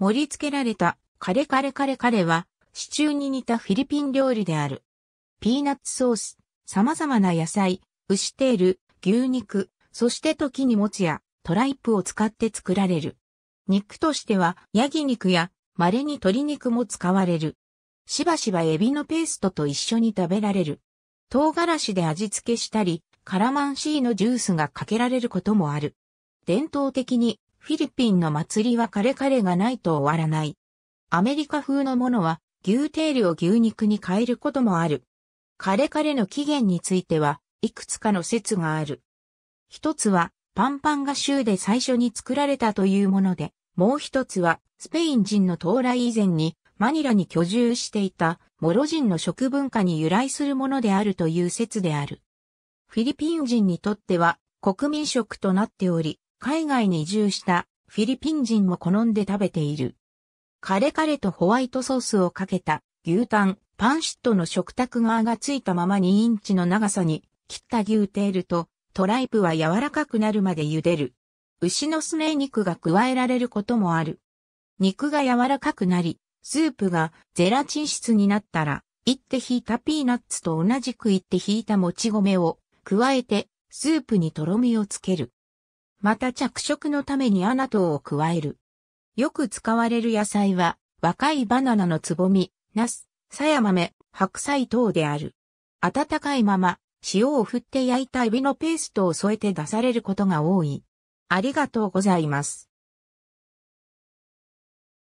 盛り付けられたカレカレカレカレはシチューに似たフィリピン料理である。ピーナッツソース、様々な野菜、牛テール、牛肉、そして時にもつやトライプを使って作られる。肉としてはヤギ肉や稀に鶏肉も使われる。しばしばエビのペーストと一緒に食べられる。唐辛子で味付けしたり、カラマンシーのジュースがかけられることもある。伝統的にフィリピンの祭りはカレカレがないと終わらない。アメリカ風のものは牛テールを牛肉に変えることもある。カレカレの起源については、いくつかの説がある。一つは、パンパンが州で最初に作られたというもので、もう一つは、スペイン人の到来以前に、マニラに居住していた、モロ人の食文化に由来するものであるという説である。フィリピン人にとっては、国民食となっており、海外に移住したフィリピン人も好んで食べている。カレカレとホワイトソースをかけた牛タン、パンシットの食卓側がついたまま2インチの長さに切った牛テールとトライプは柔らかくなるまで茹でる。牛のすね肉が加えられることもある。肉が柔らかくなり、スープがゼラチン質になったら、いってひいたピーナッツと同じくいってひいたもち米を加えて、スープにとろみをつける。また着色のためにアナトを加える。よく使われる野菜は、若いバナナのつぼみ、ナス、さや豆、白菜等である。温かいまま、塩を振って焼いたエビのペーストを添えて出されることが多い。ありがとうございます。